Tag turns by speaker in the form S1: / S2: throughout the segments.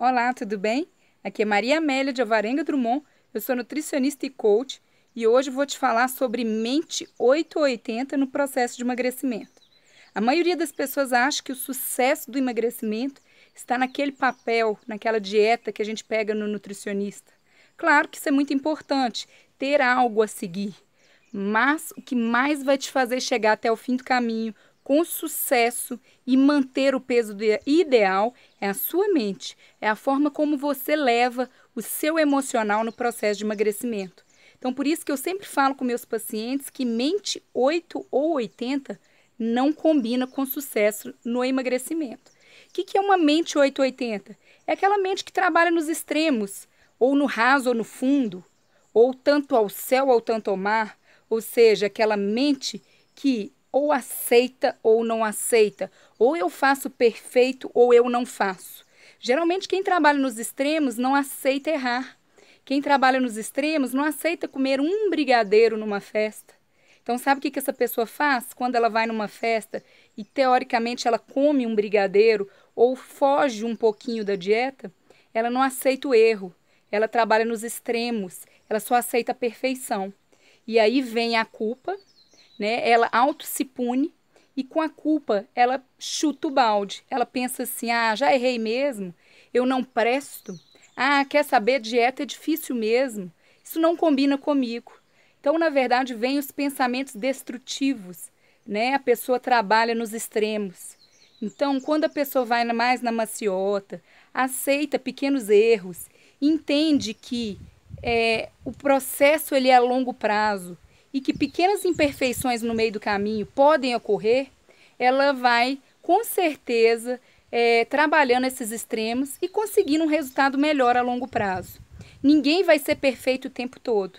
S1: Olá, tudo bem? Aqui é Maria Amélia de Alvarenga Drummond, eu sou nutricionista e coach e hoje vou te falar sobre mente 880 no processo de emagrecimento. A maioria das pessoas acha que o sucesso do emagrecimento está naquele papel, naquela dieta que a gente pega no nutricionista. Claro que isso é muito importante, ter algo a seguir, mas o que mais vai te fazer chegar até o fim do caminho, com sucesso e manter o peso ideal é a sua mente, é a forma como você leva o seu emocional no processo de emagrecimento. Então, por isso que eu sempre falo com meus pacientes que mente 8 ou 80 não combina com sucesso no emagrecimento. O que, que é uma mente 880? É aquela mente que trabalha nos extremos, ou no raso ou no fundo, ou tanto ao céu ou tanto ao mar, ou seja, aquela mente que ou aceita ou não aceita, ou eu faço perfeito ou eu não faço. Geralmente quem trabalha nos extremos não aceita errar. Quem trabalha nos extremos não aceita comer um brigadeiro numa festa. Então, sabe o que, que essa pessoa faz quando ela vai numa festa e, teoricamente, ela come um brigadeiro ou foge um pouquinho da dieta? Ela não aceita o erro, ela trabalha nos extremos, ela só aceita a perfeição. E aí vem a culpa, né? Ela auto se pune e com a culpa ela chuta o balde. Ela pensa assim: ah, já errei mesmo, eu não presto. Ah, quer saber? Dieta é difícil mesmo. Isso não combina comigo. Então, na verdade, vêm os pensamentos destrutivos, né? A pessoa trabalha nos extremos. Então, quando a pessoa vai mais na maciota, aceita pequenos erros, entende que é, o processo ele é a longo prazo, e que pequenas imperfeições no meio do caminho podem ocorrer, ela vai com certeza é, trabalhando esses extremos e conseguindo um resultado melhor a longo prazo. Ninguém vai ser perfeito o tempo todo.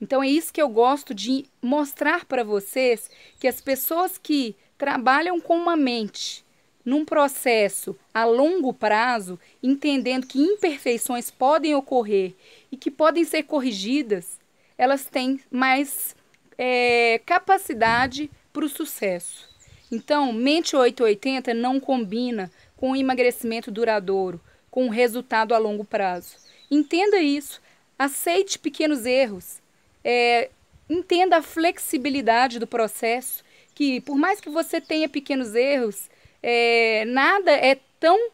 S1: Então é isso que eu gosto de mostrar para vocês que as pessoas que trabalham com uma mente num processo a longo prazo, entendendo que imperfeições podem ocorrer e que podem ser corrigidas, elas têm mais é, capacidade para o sucesso. Então, mente 880 não combina com o emagrecimento duradouro, com o resultado a longo prazo. Entenda isso, aceite pequenos erros, é, entenda a flexibilidade do processo, que por mais que você tenha pequenos erros, é, nada é tão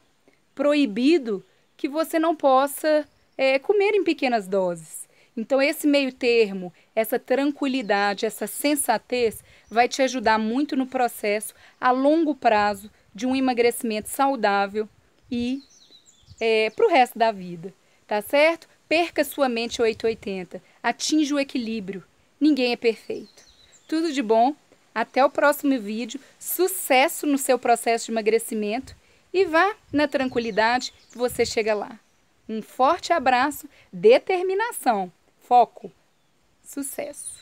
S1: proibido que você não possa é, comer em pequenas doses. Então, esse meio termo, essa tranquilidade, essa sensatez vai te ajudar muito no processo a longo prazo de um emagrecimento saudável e é, para o resto da vida, tá certo? Perca sua mente 880, atinja o equilíbrio. Ninguém é perfeito. Tudo de bom, até o próximo vídeo. Sucesso no seu processo de emagrecimento e vá na tranquilidade que você chega lá. Um forte abraço, determinação foco, sucesso.